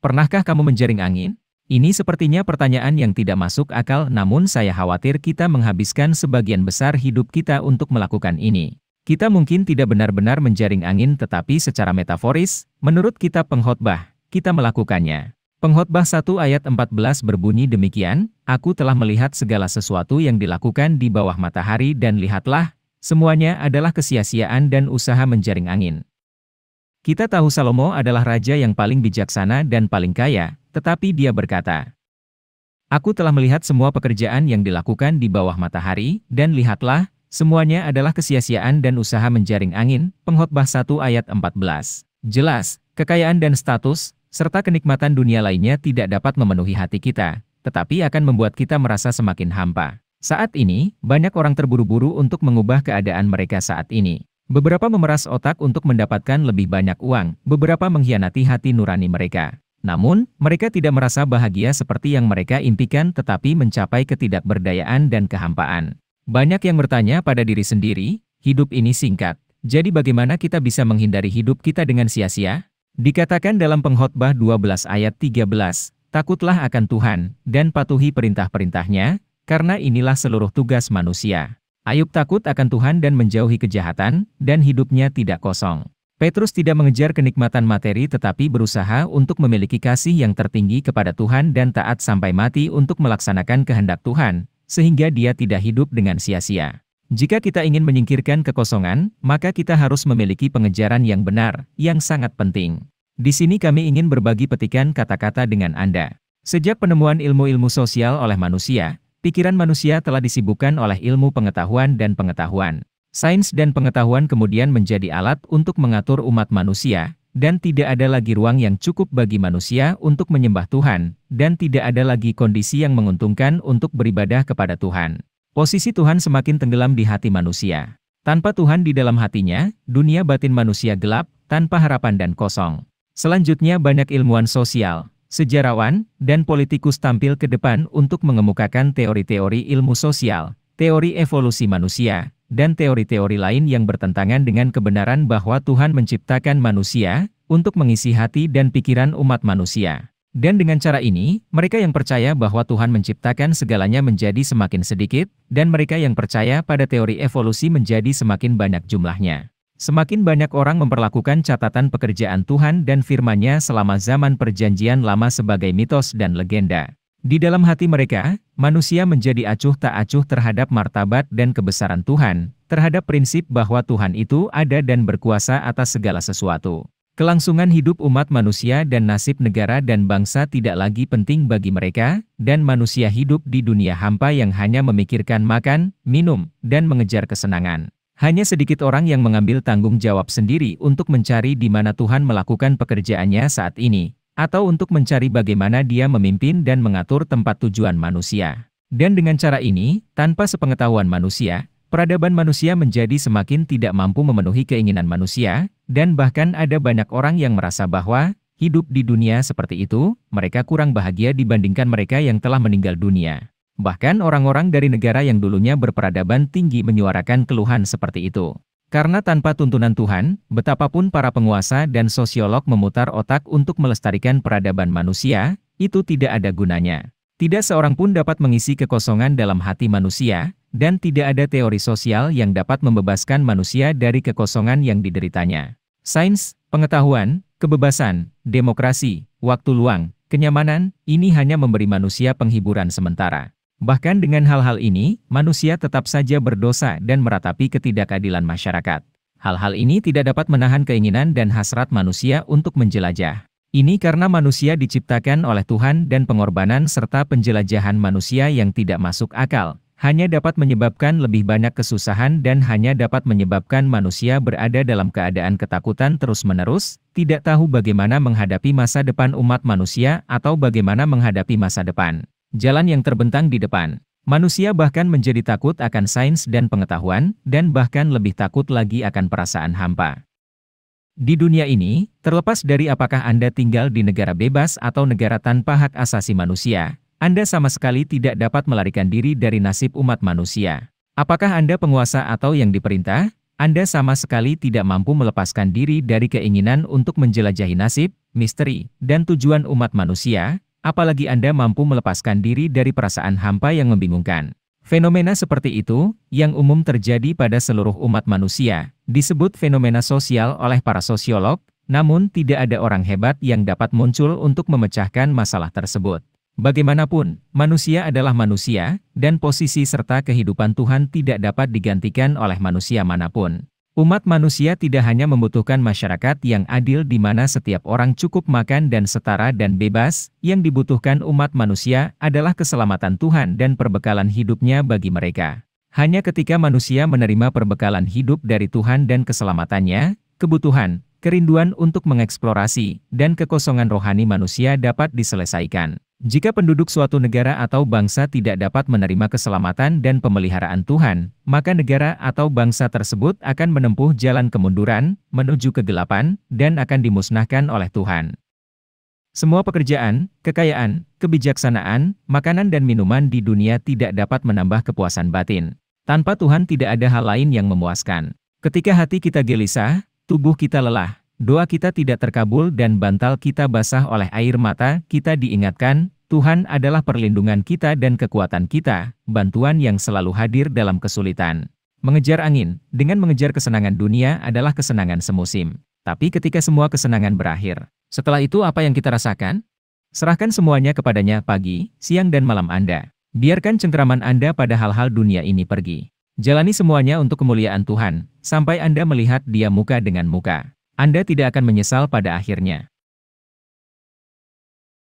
Pernahkah kamu menjaring angin? Ini sepertinya pertanyaan yang tidak masuk akal namun saya khawatir kita menghabiskan sebagian besar hidup kita untuk melakukan ini. Kita mungkin tidak benar-benar menjaring angin tetapi secara metaforis, menurut kitab pengkhotbah, kita melakukannya. Pengkhotbah 1 ayat 14 berbunyi demikian, Aku telah melihat segala sesuatu yang dilakukan di bawah matahari dan lihatlah, semuanya adalah kesia-siaan dan usaha menjaring angin. Kita tahu Salomo adalah raja yang paling bijaksana dan paling kaya, tetapi dia berkata, Aku telah melihat semua pekerjaan yang dilakukan di bawah matahari, dan lihatlah, semuanya adalah kesia-siaan dan usaha menjaring angin, pengkhotbah 1 ayat 14. Jelas, kekayaan dan status, serta kenikmatan dunia lainnya tidak dapat memenuhi hati kita, tetapi akan membuat kita merasa semakin hampa. Saat ini, banyak orang terburu-buru untuk mengubah keadaan mereka saat ini. Beberapa memeras otak untuk mendapatkan lebih banyak uang, beberapa mengkhianati hati nurani mereka. Namun, mereka tidak merasa bahagia seperti yang mereka impikan tetapi mencapai ketidakberdayaan dan kehampaan. Banyak yang bertanya pada diri sendiri, hidup ini singkat. Jadi bagaimana kita bisa menghindari hidup kita dengan sia-sia? Dikatakan dalam pengkhotbah 12 ayat 13, takutlah akan Tuhan, dan patuhi perintah-perintahnya, karena inilah seluruh tugas manusia. Ayub takut akan Tuhan dan menjauhi kejahatan, dan hidupnya tidak kosong. Petrus tidak mengejar kenikmatan materi tetapi berusaha untuk memiliki kasih yang tertinggi kepada Tuhan dan taat sampai mati untuk melaksanakan kehendak Tuhan, sehingga dia tidak hidup dengan sia-sia. Jika kita ingin menyingkirkan kekosongan, maka kita harus memiliki pengejaran yang benar, yang sangat penting. Di sini kami ingin berbagi petikan kata-kata dengan Anda. Sejak penemuan ilmu-ilmu sosial oleh manusia, Pikiran manusia telah disibukkan oleh ilmu pengetahuan dan pengetahuan. Sains dan pengetahuan kemudian menjadi alat untuk mengatur umat manusia, dan tidak ada lagi ruang yang cukup bagi manusia untuk menyembah Tuhan, dan tidak ada lagi kondisi yang menguntungkan untuk beribadah kepada Tuhan. Posisi Tuhan semakin tenggelam di hati manusia. Tanpa Tuhan di dalam hatinya, dunia batin manusia gelap, tanpa harapan dan kosong. Selanjutnya banyak ilmuwan sosial, sejarawan, dan politikus tampil ke depan untuk mengemukakan teori-teori ilmu sosial, teori evolusi manusia, dan teori-teori lain yang bertentangan dengan kebenaran bahwa Tuhan menciptakan manusia untuk mengisi hati dan pikiran umat manusia. Dan dengan cara ini, mereka yang percaya bahwa Tuhan menciptakan segalanya menjadi semakin sedikit, dan mereka yang percaya pada teori evolusi menjadi semakin banyak jumlahnya. Semakin banyak orang memperlakukan catatan pekerjaan Tuhan dan firman-Nya selama zaman perjanjian lama sebagai mitos dan legenda. Di dalam hati mereka, manusia menjadi acuh tak acuh terhadap martabat dan kebesaran Tuhan, terhadap prinsip bahwa Tuhan itu ada dan berkuasa atas segala sesuatu. Kelangsungan hidup umat manusia dan nasib negara dan bangsa tidak lagi penting bagi mereka, dan manusia hidup di dunia hampa yang hanya memikirkan makan, minum, dan mengejar kesenangan. Hanya sedikit orang yang mengambil tanggung jawab sendiri untuk mencari di mana Tuhan melakukan pekerjaannya saat ini, atau untuk mencari bagaimana dia memimpin dan mengatur tempat tujuan manusia. Dan dengan cara ini, tanpa sepengetahuan manusia, peradaban manusia menjadi semakin tidak mampu memenuhi keinginan manusia, dan bahkan ada banyak orang yang merasa bahwa hidup di dunia seperti itu, mereka kurang bahagia dibandingkan mereka yang telah meninggal dunia. Bahkan orang-orang dari negara yang dulunya berperadaban tinggi menyuarakan keluhan seperti itu. Karena tanpa tuntunan Tuhan, betapapun para penguasa dan sosiolog memutar otak untuk melestarikan peradaban manusia, itu tidak ada gunanya. Tidak seorang pun dapat mengisi kekosongan dalam hati manusia, dan tidak ada teori sosial yang dapat membebaskan manusia dari kekosongan yang dideritanya. Sains, pengetahuan, kebebasan, demokrasi, waktu luang, kenyamanan, ini hanya memberi manusia penghiburan sementara. Bahkan dengan hal-hal ini, manusia tetap saja berdosa dan meratapi ketidakadilan masyarakat. Hal-hal ini tidak dapat menahan keinginan dan hasrat manusia untuk menjelajah. Ini karena manusia diciptakan oleh Tuhan dan pengorbanan serta penjelajahan manusia yang tidak masuk akal, hanya dapat menyebabkan lebih banyak kesusahan dan hanya dapat menyebabkan manusia berada dalam keadaan ketakutan terus-menerus, tidak tahu bagaimana menghadapi masa depan umat manusia atau bagaimana menghadapi masa depan. Jalan yang terbentang di depan. Manusia bahkan menjadi takut akan sains dan pengetahuan, dan bahkan lebih takut lagi akan perasaan hampa. Di dunia ini, terlepas dari apakah Anda tinggal di negara bebas atau negara tanpa hak asasi manusia, Anda sama sekali tidak dapat melarikan diri dari nasib umat manusia. Apakah Anda penguasa atau yang diperintah? Anda sama sekali tidak mampu melepaskan diri dari keinginan untuk menjelajahi nasib, misteri, dan tujuan umat manusia, apalagi Anda mampu melepaskan diri dari perasaan hampa yang membingungkan. Fenomena seperti itu, yang umum terjadi pada seluruh umat manusia, disebut fenomena sosial oleh para sosiolog, namun tidak ada orang hebat yang dapat muncul untuk memecahkan masalah tersebut. Bagaimanapun, manusia adalah manusia, dan posisi serta kehidupan Tuhan tidak dapat digantikan oleh manusia manapun. Umat manusia tidak hanya membutuhkan masyarakat yang adil di mana setiap orang cukup makan dan setara dan bebas, yang dibutuhkan umat manusia adalah keselamatan Tuhan dan perbekalan hidupnya bagi mereka. Hanya ketika manusia menerima perbekalan hidup dari Tuhan dan keselamatannya, kebutuhan, kerinduan untuk mengeksplorasi, dan kekosongan rohani manusia dapat diselesaikan. Jika penduduk suatu negara atau bangsa tidak dapat menerima keselamatan dan pemeliharaan Tuhan, maka negara atau bangsa tersebut akan menempuh jalan kemunduran, menuju kegelapan, dan akan dimusnahkan oleh Tuhan. Semua pekerjaan, kekayaan, kebijaksanaan, makanan dan minuman di dunia tidak dapat menambah kepuasan batin. Tanpa Tuhan tidak ada hal lain yang memuaskan. Ketika hati kita gelisah, Tubuh kita lelah, doa kita tidak terkabul dan bantal kita basah oleh air mata, kita diingatkan, Tuhan adalah perlindungan kita dan kekuatan kita, bantuan yang selalu hadir dalam kesulitan. Mengejar angin, dengan mengejar kesenangan dunia adalah kesenangan semusim. Tapi ketika semua kesenangan berakhir, setelah itu apa yang kita rasakan? Serahkan semuanya kepadanya pagi, siang dan malam Anda. Biarkan cengkeraman Anda pada hal-hal dunia ini pergi. Jalani semuanya untuk kemuliaan Tuhan, Sampai Anda melihat dia muka dengan muka. Anda tidak akan menyesal pada akhirnya.